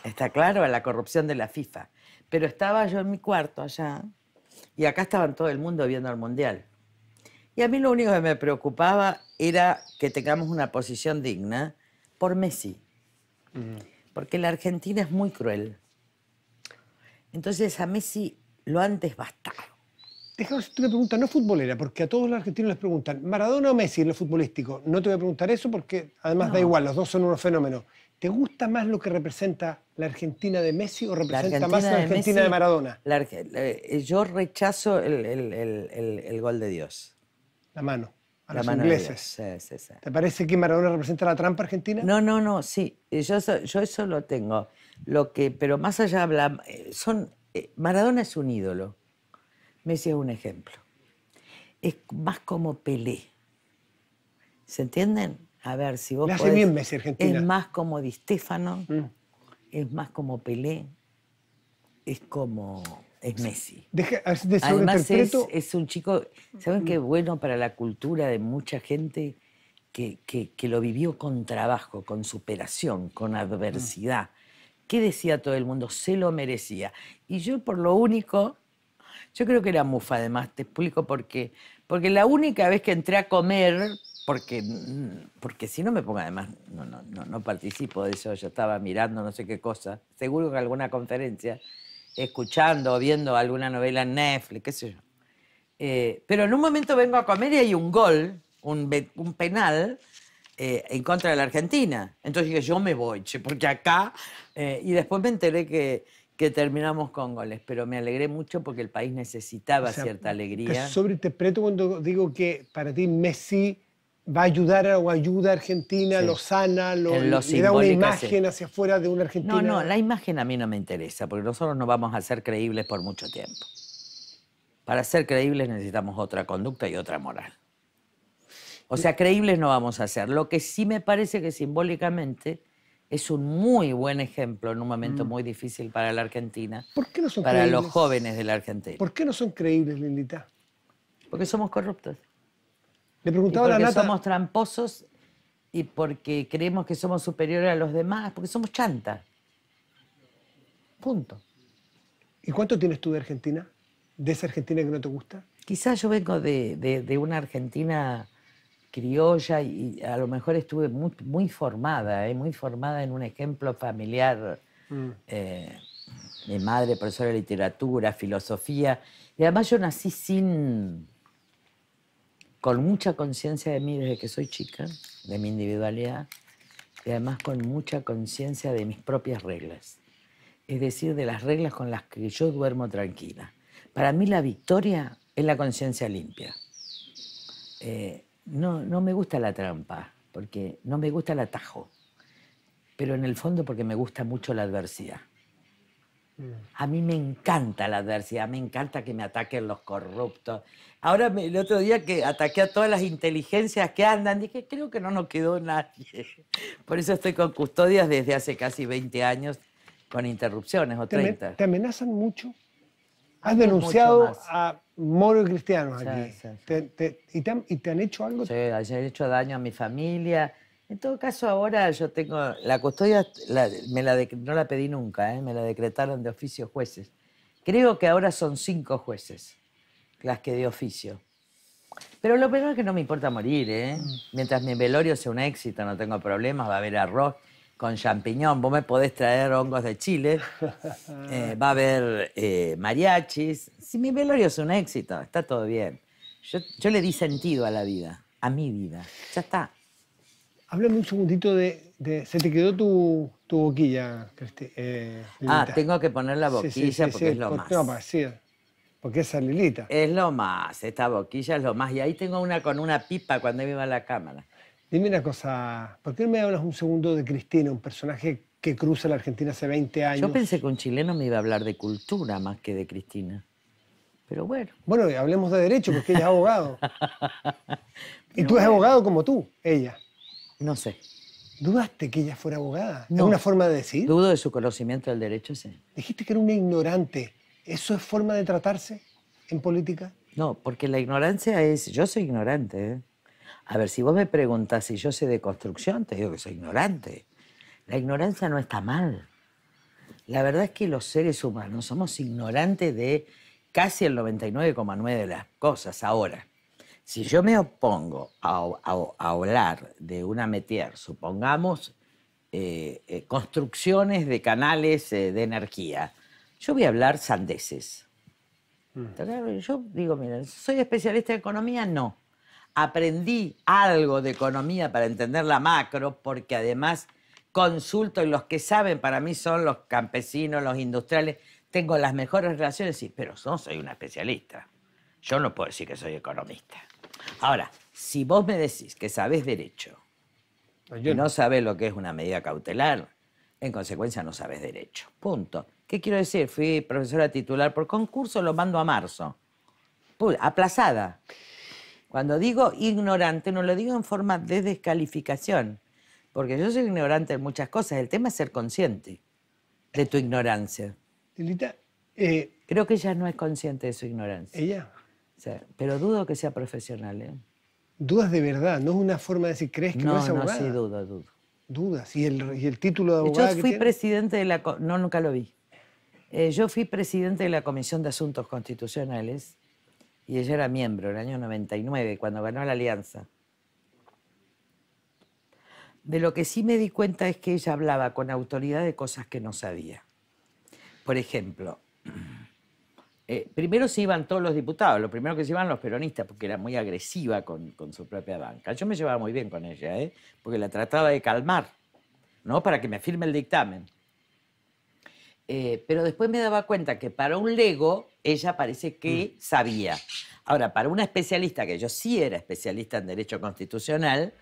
[SPEAKER 2] Está claro, a la corrupción de la FIFA. Pero estaba yo en mi cuarto allá y acá estaban todo el mundo viendo el Mundial. Y a mí lo único que me preocupaba era que tengamos una posición digna por Messi. Mm. Porque la Argentina es muy cruel. Entonces
[SPEAKER 1] a Messi lo antes desbastado Déjame hacerte una pregunta no futbolera, porque a todos los argentinos les preguntan, ¿Maradona o Messi en lo futbolístico? No te voy a preguntar eso porque además da igual, los dos son unos fenómenos. ¿Te gusta más lo que representa la Argentina de Messi o representa más la Argentina de, Maradona?
[SPEAKER 2] Eh, yo rechazo el, el gol de Dios. La mano
[SPEAKER 1] los ingleses. ¿Te parece que Maradona representa la trampa argentina? No, no, no,
[SPEAKER 2] sí. Yo, eso lo tengo. Lo que, pero más allá habla. Eh, son, eh, Maradona es un ídolo. Messi es un ejemplo. Es más como Pelé. ¿Se entienden? A ver, si vos. hace bien Messi Argentina. Es más como Di Stéfano, mm. Es más como Pelé. Es como
[SPEAKER 1] es Messi. Además es,
[SPEAKER 2] es, un chico, ¿saben qué bueno para la cultura de mucha gente que, que, lo vivió con trabajo, con superación, con adversidad? Mm. ¿Qué decía todo el mundo? Se lo merecía. Y yo por lo único, yo creo que era mufa además, te explico por qué. Porque la única vez que entré a comer, porque, mm, porque si no me pongo además, no, no, no, no participo de eso, yo estaba mirando no sé qué cosa, seguro que alguna conferencia escuchando o viendo alguna novela en Netflix, qué sé yo. Eh, pero en un momento vengo a comer y hay un gol, un, un penal, eh, en contra de la Argentina. Entonces dije, yo me voy, porque acá... Eh, y después me enteré que, que terminamos con goles, pero me alegré mucho porque el país necesitaba cierta alegría. Te
[SPEAKER 1] sobreinterpreto cuando digo que para ti Messi va a ayudar o ayuda a Argentina, lo sana, lo, le da una imagen hacia afuera de una Argentina. No, no, la
[SPEAKER 2] imagen a mí no me interesa, porque nosotros no vamos a ser creíbles por mucho tiempo. Para ser creíbles necesitamos otra conducta y otra moral. O sea, creíbles no vamos a ser. Lo que sí me parece que simbólicamente es un muy buen ejemplo en un momento mm. muy difícil para la Argentina.
[SPEAKER 1] ¿Por qué no son para los jóvenes
[SPEAKER 2] de la Argentina. ¿Por
[SPEAKER 1] qué no son creíbles, Lindita? Porque somos corruptos. Le preguntaba la Nata. somos
[SPEAKER 2] tramposos y porque creemos que somos superiores a los demás, porque somos chanta.
[SPEAKER 1] Punto. ¿Y cuánto
[SPEAKER 2] tienes tú de Argentina? ¿De esa Argentina que no te gusta? Quizás yo vengo de, una Argentina criolla y a lo mejor estuve muy, formada, ¿eh? muy formada en un ejemplo familiar. Mm. Eh, de mi madre, profesora de literatura, filosofía. Y además yo nací sin, con mucha conciencia de mí desde que soy chica, de mi individualidad, y además con mucha conciencia de mis propias reglas, es decir, de las reglas con las que yo duermo tranquila. Para mí la victoria es la conciencia limpia. Eh, no me gusta la trampa, porque no me gusta el atajo, pero en el fondo porque me gusta mucho la adversidad. Mm. A mí me encanta la adversidad, me encanta que me ataquen los corruptos. Ahora, el otro día que ataqué a todas las inteligencias que andan, dije, creo que no nos quedó nadie. <laughs> Por eso estoy con custodias desde hace casi 20 años, con interrupciones o 30.
[SPEAKER 1] ¿Te amenazan mucho? Has denunciado a Moro cristianos aquí. y, te
[SPEAKER 2] han, hecho algo? Sí, han hecho daño a mi familia, en todo caso, ahora yo tengo la custodia, no la pedí nunca, ¿eh? me la decretaron de oficio jueces. Creo que ahora son cinco jueces las que de oficio. Pero lo peor es que no me importa morir, ¿eh? mm. Mientras mi velorio sea un éxito, no tengo problemas, va a haber arroz con champiñón, vos me podés traer hongos de Chile, <laughs> eh, va a haber mariachis. Si mi velorio es un éxito, está todo bien. yo le di sentido a la vida, a mi vida.
[SPEAKER 1] Ya está háblame un segundito de, Se te quedó tu, boquilla, Cristina, eh, Ah, tengo que poner la boquilla porque es lo más. No, sí, porque es Lilita.
[SPEAKER 2] Es lo más, esta boquilla es lo más. Y ahí tengo una con una pipa cuando iba a la cámara.
[SPEAKER 1] Dime una cosa, ¿por qué no me hablas un segundo de Cristina, un personaje que cruza la Argentina hace 20 años? Yo pensé que un chileno me iba a hablar de cultura más que de Cristina. Pero bueno. Bueno, hablemos de derecho, porque ella es abogado. <laughs> y tú eres abogado como tú, ella. No sé. ¿Dudaste que ella fuera abogada? ¿Es una forma de decir? Dudo de su conocimiento del derecho, sí. Dijiste que era una ignorante. ¿Eso es forma de tratarse en política?
[SPEAKER 2] No, porque la ignorancia es... Yo soy ignorante. ¿eh? A ver, si vos me preguntás si yo sé de construcción, te digo que soy ignorante. La ignorancia no está mal. La verdad es que los seres humanos somos ignorantes de casi el 99,9 de las cosas ahora. Si yo me opongo a, hablar de una metier, supongamos, eh, eh, construcciones de canales eh, de energía, yo voy a hablar sandeces. Mm. Yo digo, miren, ¿soy especialista en economía? No. Aprendí algo de economía para entender la macro, porque además consulto y los que saben para mí son los campesinos, los industriales. Tengo las mejores relaciones, sí, pero no soy una especialista. Yo no puedo decir que soy economista. Ahora, si vos me decís que sabés derecho y no sabés lo que es una medida cautelar, en consecuencia no sabés derecho. Punto. ¿Qué quiero decir? Fui profesora titular por concurso, lo mando a marzo. aplazada. Cuando digo ignorante, no lo digo en forma de descalificación, porque yo soy ignorante en muchas cosas. El tema es ser consciente de tu ignorancia. Lilita, eh, creo que ella no es consciente de su ignorancia. Ella, pero dudo que sea profesional. ¿eh? Dudas de verdad, no es una forma de decir, ¿crees que no, es abogado. No, sí,
[SPEAKER 1] dudo, dudo. Dudas, ¿Y el, y el título de abogado. Yo fui
[SPEAKER 2] presidente de la. No, nunca lo vi. Eh, yo fui presidente de la Comisión de Asuntos Constitucionales y ella era miembro en el año 99, cuando ganó la alianza. De lo que sí me di cuenta es que ella hablaba con autoridad de cosas que no sabía. Por ejemplo, eh, primero se iban todos los diputados, lo primero que se iban los peronistas, porque era muy agresiva con, su propia banca. Yo me llevaba muy bien con ella, ¿eh? porque la trataba de calmar, ¿no? Para que me firme el dictamen. Eh, pero después me daba cuenta que para un lego ella parece que mm. sabía. Ahora, para una especialista, que yo sí era especialista en derecho constitucional,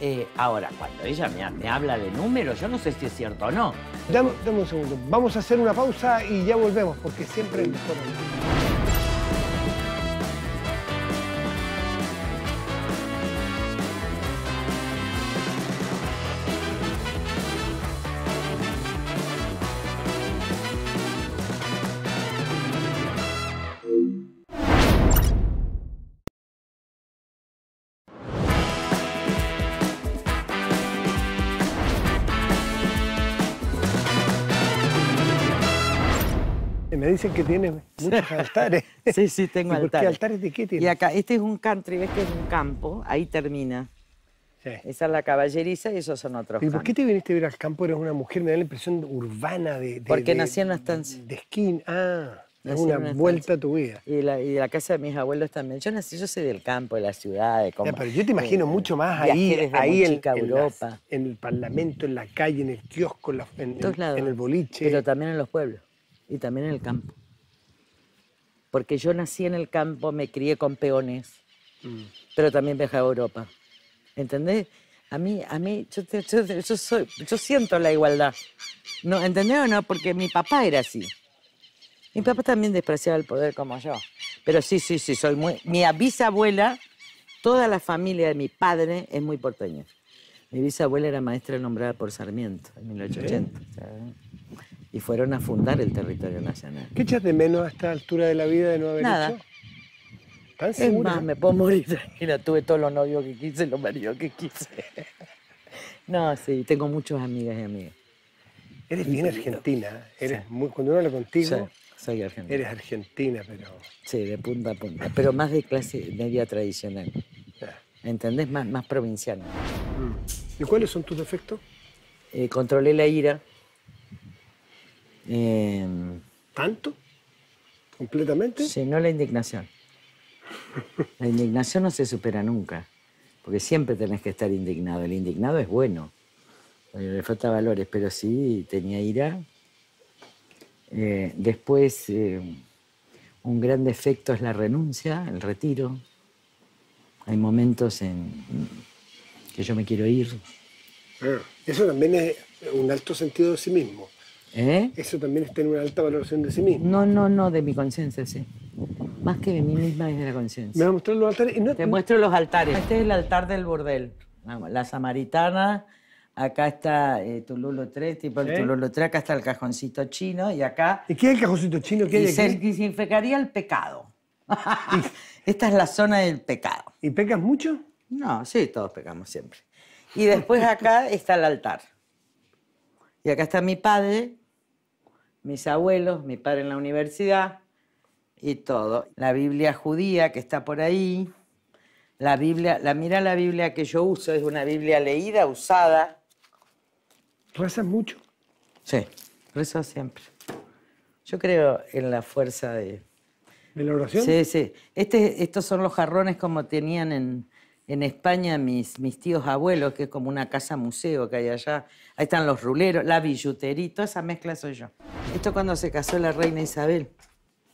[SPEAKER 2] eh, ahora, cuando ella me, habla de números, yo
[SPEAKER 1] no sé si es cierto o no. Dame, un segundo. Vamos a hacer una pausa y ya volvemos, porque siempre dicen que tienes muchos <laughs> altares. sí, sí, tengo <laughs> altares. altares
[SPEAKER 2] de qué Y acá, este es un country, ves que es un campo, ahí termina. Esa es la caballeriza y esos son otros. ¿Y por qué
[SPEAKER 1] te viniste a ver al campo? Eres una mujer, me da la impresión urbana de. Porque nací en la estancia. De skin, ah. Es una, vuelta a tu vida.
[SPEAKER 2] Y la, la casa de mis abuelos también. Yo nací, yo soy del campo, de la ciudad, de
[SPEAKER 1] cómo... Pero yo te imagino eh, mucho más ahí, ahí en, en, en, el parlamento, en la calle, en el kiosco, en, en el boliche. Pero también en los pueblos y también en el campo.
[SPEAKER 2] Porque yo nací en el campo, me crié con peones, mm. pero también viajé a Europa. ¿Entendés? A mí, a mí, yo, yo, soy, yo siento la igualdad. No, ¿Entendés o no? Porque mi papá era así. Mi papá también despreciaba el poder como yo. Pero sí, sí, sí, soy muy... Mi bisabuela, toda la familia de mi padre es muy porteña. Mi bisabuela era maestra nombrada por Sarmiento en 1880 y fueron a fundar el territorio nacional.
[SPEAKER 1] ¿Qué echas de menos a esta altura de la vida de no haber Nada. hecho? ¿Tan es más, me puedo morir <laughs> Tuve
[SPEAKER 2] todos los novios que quise, los maridos que quise. <laughs> No, sí, tengo muchas amigas y
[SPEAKER 1] amigas. Eres bien argentina. Eres muy, cuando uno habla contigo, soy argentina. eres argentina, pero... Sí, de punta a punta, pero más de clase media tradicional. Ah.
[SPEAKER 2] ¿Entendés? Más, más mm. ¿Y cuáles son tus defectos? Eh, controlé la ira
[SPEAKER 1] Em, ¿Tanto?
[SPEAKER 2] ¿Completamente? Sí, no la indignación. La indignación no se supera nunca, porque siempre tenés que estar indignado. El indignado es bueno, eh, le falta valores, pero sí tenía ira. Eh, después, eh, un gran defecto es la renuncia, el retiro. Hay momentos en que yo me quiero ir.
[SPEAKER 1] Ah, eso también es un alto sentido de sí mismo. ¿Eh? Eso también está en una alta valoración de sí mismo.
[SPEAKER 2] No, no, no, de mi conciencia, sí. Más que de mí misma es de la conciencia. Me va a
[SPEAKER 1] mostrar los altares. Te muestro los altares.
[SPEAKER 2] Este es el altar del bordel. La samaritana, acá está Tululo 3, tipo Tululo acá está el cajoncito chino y acá...
[SPEAKER 1] ¿Y qué es el cajoncito chino? ¿Qué hay se
[SPEAKER 2] infectaría el pecado. <laughs> Esta es la zona del pecado. ¿Y pecas mucho? No, sí, todos pecamos siempre. Y después acá está el altar. Y acá está mi padre, mis abuelos, mi padre en la universidad y todo. La Biblia judía que está por ahí. La Biblia, la mira la Biblia que yo uso, es una Biblia leída, usada. ¿Rezas mucho? Sí, reza siempre. Yo creo en la fuerza de... ¿De la oración? Sí, sí. Este, estos son los jarrones como tenían en, en España mis, mis tíos abuelos, que es como una casa museo que hay allá. Ahí están los ruleros, la billutería, toda esa mezcla soy yo. Esto cuando se casó la reina Isabel.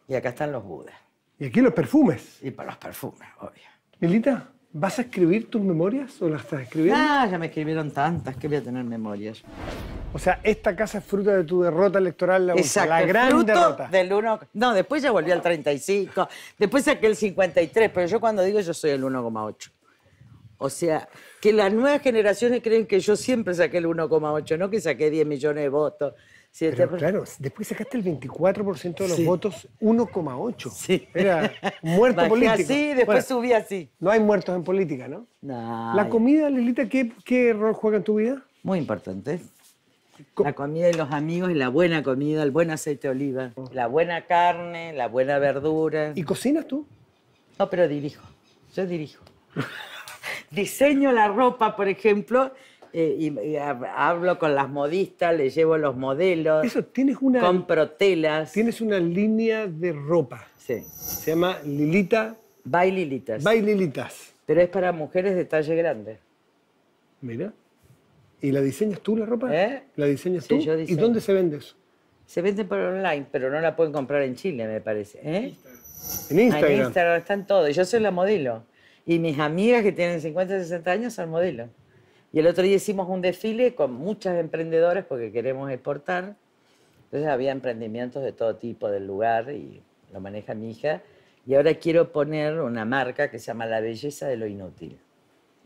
[SPEAKER 2] Y acá están los budas.
[SPEAKER 1] Y aquí los perfumes. Y
[SPEAKER 2] para los perfumes,
[SPEAKER 1] obvio. Milita, ¿vas a escribir tus memorias o las estás escribiendo?
[SPEAKER 2] Ah, ya me escribieron tantas que voy a tener memorias.
[SPEAKER 1] O sea, esta casa es fruta de tu derrota electoral, la, la gran derrota.
[SPEAKER 2] del uno... No, después ya volví al 35, después saqué el 53, pero yo cuando digo yo soy el 1,8. O sea, que las nuevas generaciones creen que yo siempre saqué el 1,8, no que saqué
[SPEAKER 1] 10 millones de votos. Pero, claro, después sacaste el 24% de los votos, 1,8. Sí. Era muerto Bajé político. así, después subí así. No hay muertos en política, ¿no?
[SPEAKER 2] No. ¿La
[SPEAKER 1] comida, Lilita, qué, rol juega en tu vida? Muy importante.
[SPEAKER 2] La comida de los amigos y la buena comida, el buen aceite de oliva, ah. la buena carne, la buena verdura. ¿Y cocinas tú? No, pero dirijo. Yo dirijo. <laughs> diseño la ropa, por ejemplo, eh, y, hablo con las modistas, les llevo los modelos. Eso, tienes
[SPEAKER 1] una. Compro
[SPEAKER 2] telas. Tienes una línea de ropa. Sí. Se llama Lilita. Baililitas. Baililitas. Pero es para mujeres de talle grande.
[SPEAKER 1] Mira. ¿Y la diseñas tú la ropa? ¿Eh? ¿La diseñas tú? ¿Y dónde
[SPEAKER 2] se vende eso? Se vende por online, pero no la pueden comprar en Chile, me parece. ¿eh?
[SPEAKER 1] En Instagram. Ah, en Instagram
[SPEAKER 2] están todos. Yo soy la modelo. Y mis amigas que tienen 50, 60 años son modelos. Y el otro día hicimos un desfile con muchas emprendedoras porque queremos exportar. Entonces había emprendimientos de todo tipo del lugar y lo maneja mi hija. Y ahora quiero poner una marca que se llama La Belleza de lo Inútil.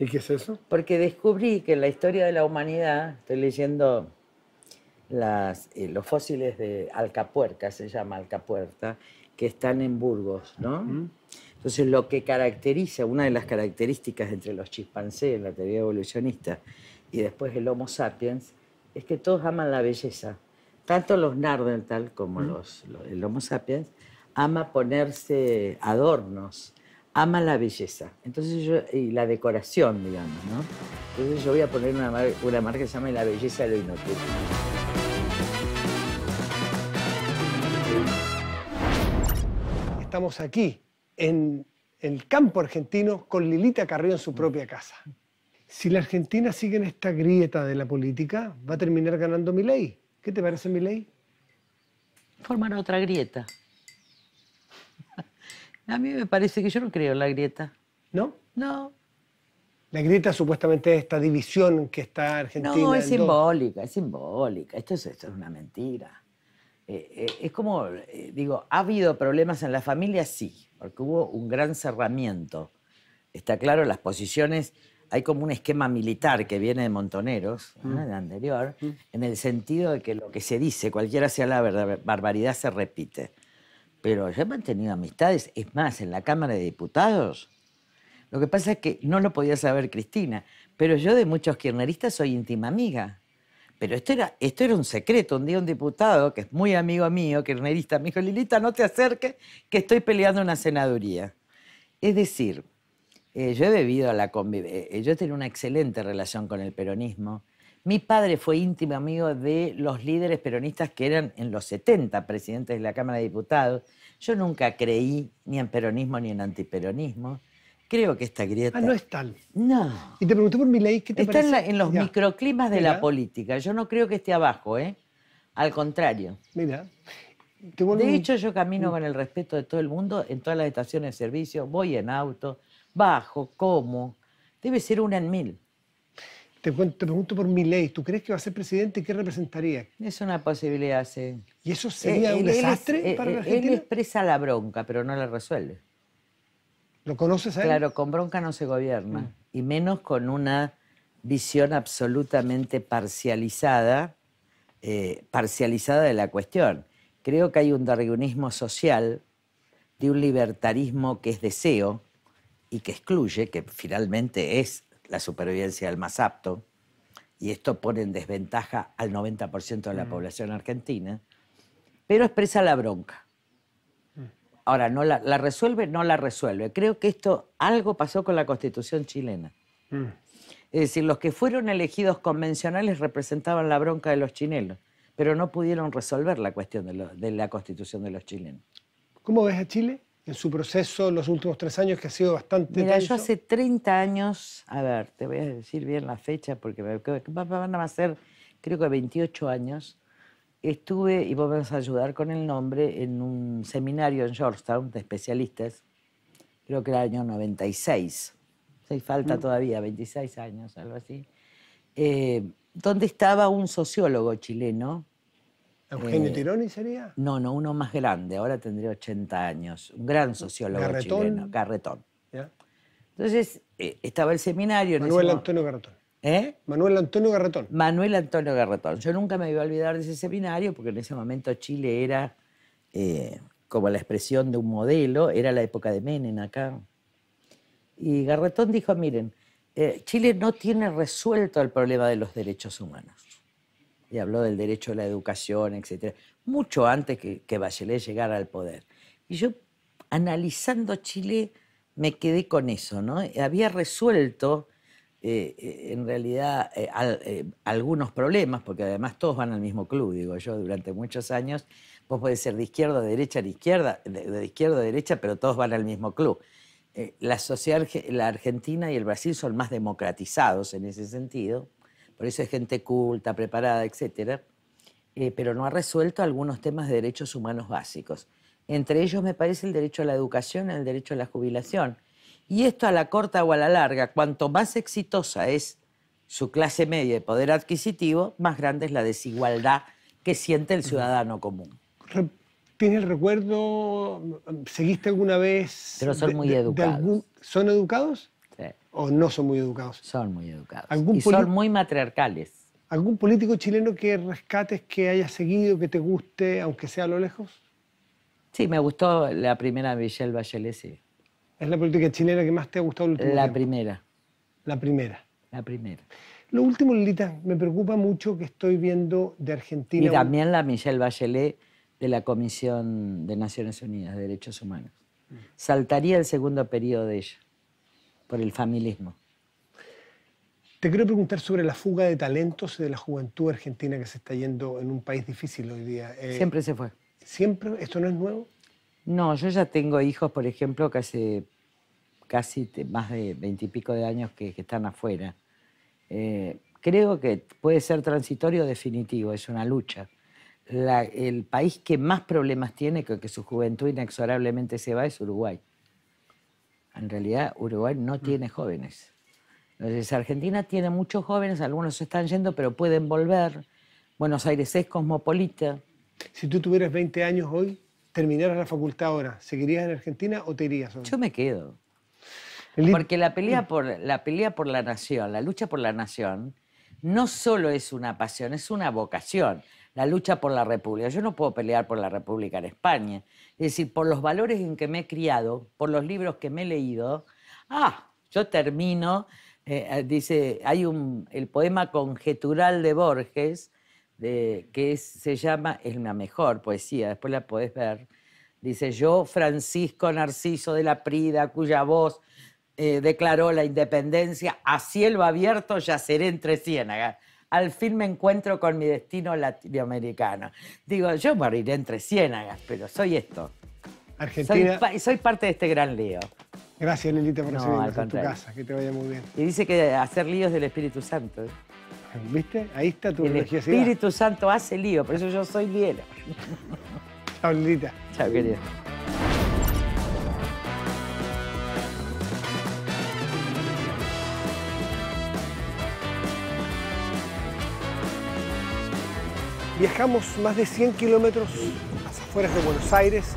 [SPEAKER 2] ¿Y qué es eso? Porque descubrí que en la historia de la humanidad, estoy leyendo las, eh, los fósiles de Alcapuerca, se llama Alcapuerta, que están en Burgos, ¿no? Entonces, lo que caracteriza, una de las características entre los chimpancés en la teoría evolucionista y después el Homo sapiens, es que todos aman la belleza. Tanto los Nardental como los, el Homo sapiens ama ponerse adornos, ama la belleza. Entonces y la decoración, digamos, ¿no? Entonces yo voy a poner una, una marca que se llama La belleza de lo
[SPEAKER 1] Estamos aquí en el campo argentino con Lilita Carrillo en su mm. propia casa. Si la Argentina sigue en esta grieta de la política, va a terminar ganando mi ley. ¿Qué te parece mi ley?
[SPEAKER 2] Formar otra grieta. <laughs> A mí me parece que yo no creo en la grieta.
[SPEAKER 1] ¿No? No. La grieta supuestamente es esta división que está Argentina. No, es simbólica, es
[SPEAKER 2] simbólica. Esto es, esto es una mentira. Eh, eh, es como, eh, digo, ¿ha habido problemas en la familia? Sí porque hubo un gran cerramiento. Está claro, las posiciones, hay como un esquema militar que viene de Montoneros, anterior, en el sentido de que lo que se dice, cualquiera sea la barbaridad, se repite. Pero yo he mantenido amistades, es más, en la Cámara de Diputados. Lo que pasa es que no lo podía saber Cristina, pero yo de muchos kirchneristas soy íntima amiga. Pero esto era, esto era un secreto. Un día un diputado, que es muy amigo mío, kirchnerista, me dijo, Lilita, no te acerques, que estoy peleando una senaduría. Es decir, eh, yo he tenido la eh, eh, una excelente relación con el peronismo. Mi padre fue íntimo amigo de los líderes peronistas que eran en los 70 presidentes de la Cámara de Diputados. Yo nunca creí ni en peronismo ni en antiperonismo. Creo que esta grieta. Ah, no es tal.
[SPEAKER 1] No. Y te pregunté por mi ley, ¿qué te parece? En, en los
[SPEAKER 2] microclimas de la política. Yo no creo que esté abajo, ¿eh? Al contrario. Mira.
[SPEAKER 1] De hecho,
[SPEAKER 2] yo camino mm. con el respeto de todo el mundo en todas las estaciones de servicio, voy en auto, bajo, como.
[SPEAKER 1] Debe ser una en mil. Te, pregunto por mi ley, ¿tú crees que va a ser presidente y qué representaría? Es una posibilidad, sí. ¿Y eso sería eh, un desastre eh, para eh, la gente. Él
[SPEAKER 2] expresa la bronca, pero no la resuelve. ¿Lo conoces Claro, con bronca no se gobierna, mm. y menos con una visión absolutamente parcializada, eh, parcializada de la cuestión. Creo que hay un darwinismo social, de un libertarismo que es deseo y que excluye, que finalmente es la supervivencia del más apto, y esto pone en desventaja al 90% de la mm. población argentina, pero expresa la bronca. Ahora, no la, resuelve, no la resuelve. Creo que esto, algo pasó con la constitución chilena. Mm. Es decir, los que fueron elegidos convencionales representaban la bronca de los chilenos, pero no pudieron resolver la cuestión de, la constitución de los chilenos.
[SPEAKER 1] ¿Cómo ves a Chile en su proceso los últimos tres años que ha sido bastante... Mira, yo hace 30 años,
[SPEAKER 2] a ver, te voy a decir bien la fecha porque van a ser, creo que 28 años estuve, y vos me vas a ayudar con el nombre, en un seminario en Georgetown de especialistas, creo que era el año 96, falta mm. todavía 26 años, algo así, eh, donde estaba un sociólogo chileno.
[SPEAKER 1] ¿Eugenio eh, Tironi sería?
[SPEAKER 2] No, no, uno más grande, ahora tendría 80 años, un gran sociólogo chileno, Carretón. Entonces, eh, estaba el seminario. Manuel Antonio Carretón. ¿Eh? Manuel Antonio Garretón. Manuel Antonio Garretón. Yo nunca me voy a olvidar de ese seminario porque en ese momento Chile era eh, como la expresión de un modelo, era la época de Menem acá. Y Garretón dijo, miren, eh, Chile no tiene resuelto el problema de los derechos humanos. Y habló del derecho a la educación, etc. Mucho antes que, que Bachelet llegara al poder. Y yo, analizando Chile, me quedé con eso, ¿no? Había resuelto eh, eh, en realidad eh, algunos problemas, porque además todos van al mismo club, digo yo, durante muchos años, vos podés ser de izquierda, a derecha, de izquierda, de, derecha, pero todos van al mismo club. la sociedad, la Argentina y el Brasil son más democratizados en ese sentido, por eso es gente culta, preparada, etcétera, pero no ha resuelto algunos temas de derechos humanos básicos. Entre ellos me parece el derecho a la educación, el derecho a la jubilación y esto a la corta o a la larga, cuanto más exitosa es su clase media de poder adquisitivo, más grande es la desigualdad que siente el ciudadano común.
[SPEAKER 1] ¿Tienes el recuerdo, seguiste alguna vez... Pero son muy educados. ¿Son educados? Sí. ¿O no son muy educados? Son muy educados. son muy matriarcales. ¿Algún político chileno que rescates, que haya seguido, que te guste, aunque sea a lo lejos? Sí, me gustó la primera Michelle Bachelet, ¿Es la política chilena que más te ha gustado el La primera. La primera. La primera. Lo último, Lilita, me preocupa mucho que estoy viendo de Argentina. Y también
[SPEAKER 2] la Michelle Bachelet de la Comisión de Naciones Unidas de Derechos Humanos. Mm. Saltaría el segundo periodo de ella por el familismo.
[SPEAKER 1] Te quiero preguntar sobre la fuga de talentos y de la juventud argentina que se está yendo en un país difícil hoy día. Eh, siempre se fue. ¿Siempre? ¿Esto no es nuevo? No,
[SPEAKER 2] yo ya tengo hijos, por ejemplo, que hace casi más de veintipico de años que, están afuera. Eh, creo que puede ser transitorio o definitivo, es una lucha. el país que más problemas tiene, que, que su juventud inexorablemente se va, es Uruguay. En realidad, Uruguay no mm. tiene jóvenes. Entonces, Argentina tiene muchos jóvenes, algunos se están yendo, pero pueden volver.
[SPEAKER 1] Buenos Aires es cosmopolita. Si tú tuvieras 20 años hoy, terminaras la facultad ahora, ¿seguirías en Argentina o te irías? Yo me quedo.
[SPEAKER 2] Porque la pelea, mm. por, la pelea por la nación, la lucha por la nación, no solo es una pasión, es una vocación. La lucha por la República. Yo no puedo pelear por la República en España. Es decir, por los valores en que me he criado, por los libros que me he leído. Ah, yo termino. Eh, eh, dice, hay un, el poema conjetural de Borges, que se llama, es una mejor poesía, después la podés ver. Dice, yo, Francisco Narciso de la Prida, cuya voz eh, declaró la independencia, a cielo abierto yaceré entre ciénagas. Al fin me encuentro con mi destino latinoamericano. Digo, yo moriré entre ciénagas, pero soy esto. Argentina. Soy, soy
[SPEAKER 1] parte de este gran lío. Gracias, Lilita, por no, en tu casa. Que te vaya muy bien.
[SPEAKER 2] Y dice que hacer líos del Espíritu Santo.
[SPEAKER 1] ¿Viste? Ahí está tu El El Espíritu
[SPEAKER 2] Santo hace lío, por eso yo soy bien. Chao, Lilita. Chao, querida.
[SPEAKER 1] Viajamos más de 100 kilómetros a las afueras de Buenos Aires,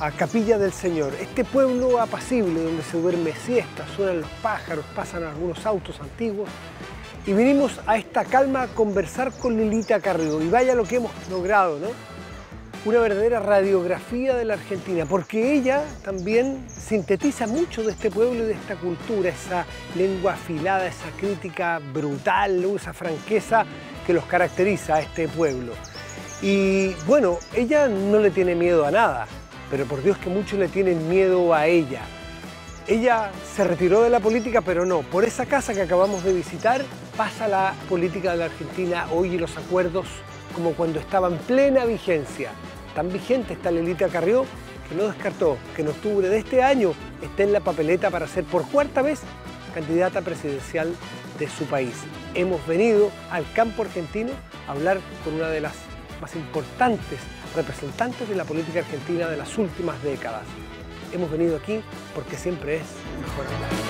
[SPEAKER 1] a Capilla del Señor. Este pueblo apacible donde se duerme siesta, suenan los pájaros, pasan algunos autos antiguos y vinimos a esta calma a conversar con Lilita Carrillo Y vaya lo que hemos logrado, ¿no? Una verdadera radiografía de la Argentina, porque ella también sintetiza mucho de este pueblo y de esta cultura, esa lengua afilada, esa crítica brutal, esa franqueza que los caracteriza a este pueblo. Y bueno, ella no le tiene miedo a nada, pero por Dios que muchos le tienen miedo a ella. Ella se retiró de la política, pero no. Por esa casa que acabamos de visitar pasa la política de la Argentina hoy y los acuerdos como cuando estaba en plena vigencia. Tan vigente está Lelita Carrió que no descartó que en octubre de este año esté en la papeleta para ser por cuarta vez candidata presidencial de su país. Hemos venido al campo argentino a hablar con una de las más importantes representantes de la política argentina de las últimas décadas. Hemos venido aquí porque siempre es mejor hablar.